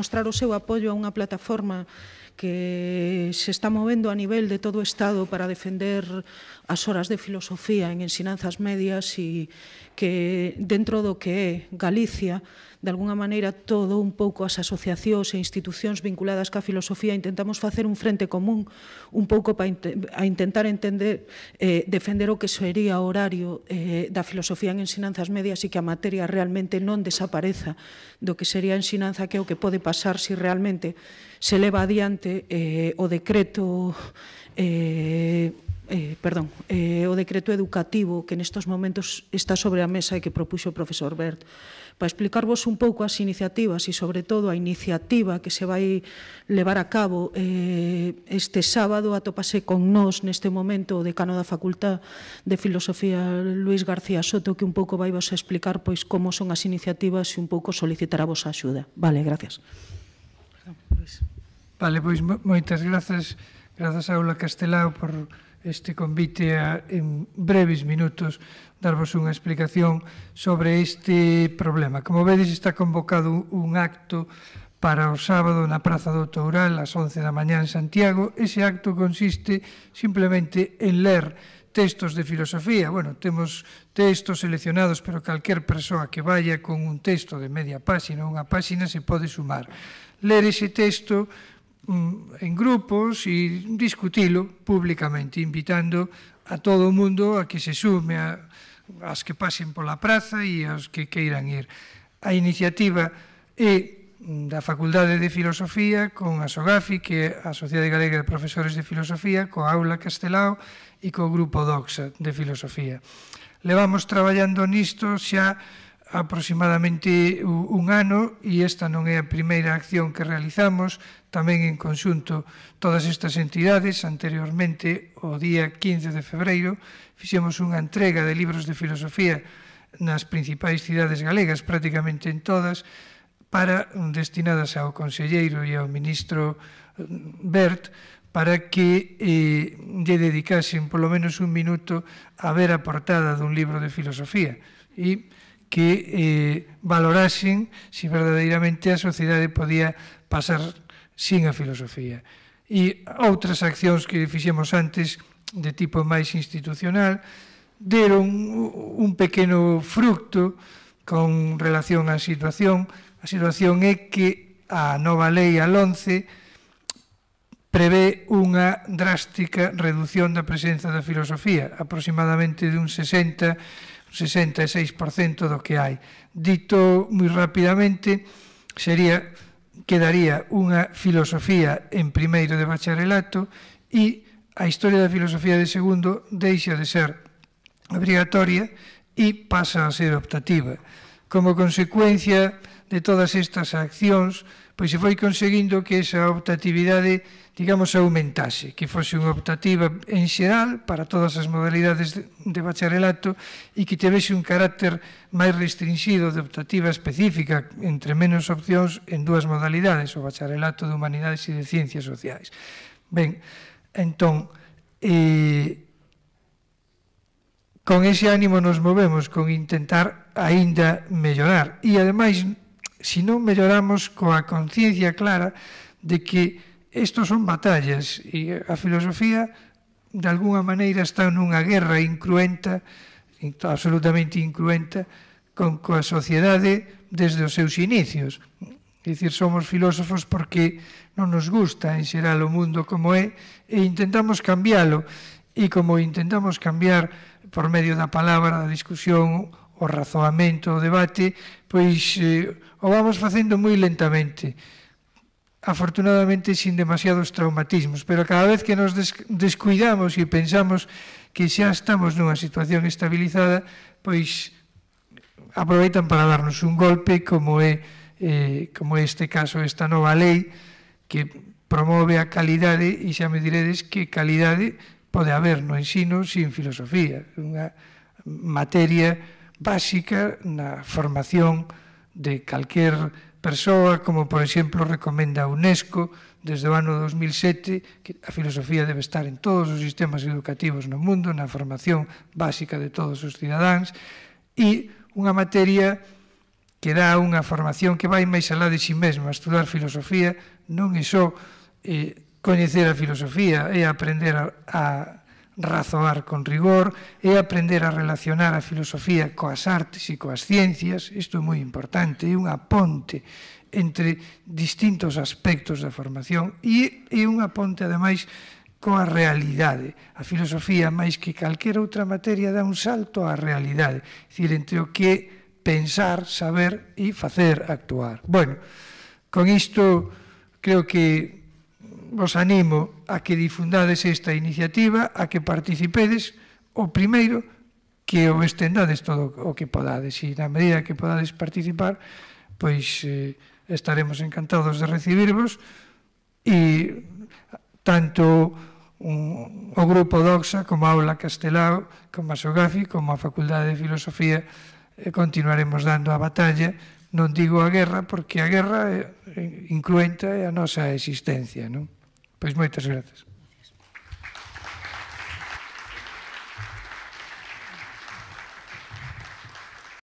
mostrar o seu apoio a unha plataforma que se está movendo a nivel de todo o Estado para defender as horas de filosofía en ensinanzas medias e que dentro do que é Galicia, de alguna maneira, todo un pouco as asociacións e institucións vinculadas ca filosofía intentamos facer un frente común un pouco para a intentar entender, eh, defender o que sería o horario eh, da filosofía en ensinanzas medias e que a materia realmente non desapareza do que sería a ensinanza que é o que pode pasar se si realmente se leva adiante efectivamente eh, o decreto eh, eh, perdón, eh, o decreto educativo que nestos momentos está sobre a mesa e que propuxo o profesor Bert. Para explicarvos un pouco as iniciativas e, sobre todo, a iniciativa que se vai levar a cabo eh, este sábado, atopase con nós neste momento o decano da Facultad de Filosofía Luis García Soto, que un pouco vai vos explicar pois como son as iniciativas e un pouco solicitar a vosa axuda. Vale, gracias. Perdón, Luis. Vale, pois moitas grazas, grazas a Aula Castelao por este convite a, en breves minutos, darvos unha explicación sobre este problema. Como vedes, está convocado un acto para o sábado na Praza do Toural, ás 11 da mañá en Santiago. Ese acto consiste simplemente en ler textos de filosofía. Bueno, temos textos seleccionados, pero calquer persoa que vaya con un texto de media páxina ou unha páxina se pode sumar. Ler ese texto en grupos e discutilo públicamente, invitando a todo o mundo a que se sume a, as que pasen pola praza e aos que queiran ir. A iniciativa é da Facultade de Filosofía con a SOGAFI, que é a Sociedade Galega de Profesores de Filosofía, co Aula Castelao e co Grupo Doxa de Filosofía. Levamos traballando nisto xa aproximadamente un ano e esta non é a primeira acción que realizamos, tamén en conxunto todas estas entidades. Anteriormente, o día 15 de febreiro, fixemos unha entrega de libros de filosofía nas principais cidades galegas, prácticamente en todas, para destinadas ao conselleiro e ao ministro mm, Bert para que eh, lle dedicasen polo menos un minuto a ver a portada dun libro de filosofía. E que eh, valorasen se si verdadeiramente a sociedade podía pasar sin a filosofía. E outras accións que fixemos antes de tipo máis institucional deron un pequeno fructo con relación á situación. A situación é que a nova lei al 11 prevé unha drástica reducción da presenza da filosofía, aproximadamente dun 60 66% do que hai. Dito moi rapidamente, sería quedaría unha filosofía en primeiro de bacharelato e a historia da filosofía de segundo deixa de ser obrigatoria e pasa a ser optativa. Como consecuencia, de todas estas accións, pois se foi conseguindo que esa optatividade, digamos, aumentase, que fose unha optativa en xeral para todas as modalidades de bacharelato e que tevese un carácter máis restringido de optativa específica entre menos opcións en dúas modalidades, o bacharelato de Humanidades e de Ciencias Sociais. Ben, entón, eh, con ese ánimo nos movemos, con intentar aínda mellorar. E ademais se non melloramos coa conciencia clara de que estos son batallas e a filosofía de alguna maneira está nunha guerra incruenta absolutamente incruenta con coa sociedade desde os seus inicios É dicir, somos filósofos porque non nos gusta en xeral o mundo como é e intentamos cambiálo e como intentamos cambiar por medio da palabra, da discusión o razoamento, o debate, pois eh, o vamos facendo moi lentamente, afortunadamente sin demasiados traumatismos, pero cada vez que nos descuidamos e pensamos que xa estamos nunha situación estabilizada, pois aproveitan para darnos un golpe como é eh, como é este caso, esta nova lei que promove a calidade e xa me diredes que calidade pode haber no ensino sin filosofía, unha materia básica na formación de calquer persoa, como por exemplo recomenda a UNESCO desde o ano 2007, que a filosofía debe estar en todos os sistemas educativos no mundo, na formación básica de todos os cidadáns, e unha materia que dá unha formación que vai máis alá de si mesma, estudar filosofía non é só eh, coñecer a filosofía, é aprender a, a razoar con rigor, e aprender a relacionar a filosofía coas artes e coas ciencias, isto é moi importante, é unha ponte entre distintos aspectos da formación e é unha ponte, ademais, coa realidade. A filosofía, máis que calquera outra materia, dá un salto á realidade, dicir, entre o que pensar, saber e facer actuar. Bueno, con isto creo que vos animo a que difundades esta iniciativa, a que participedes, o primeiro, que o estendades todo o que podades, e na medida que podades participar, pois eh, estaremos encantados de recibirvos, e tanto un, o grupo DOXA como a Aula Castelao, como a Sogafi, como a Facultade de Filosofía, eh, continuaremos dando a batalla, non digo a guerra, porque a guerra é eh, eh, incluenta a nosa existencia, non? Pois moitas grazas.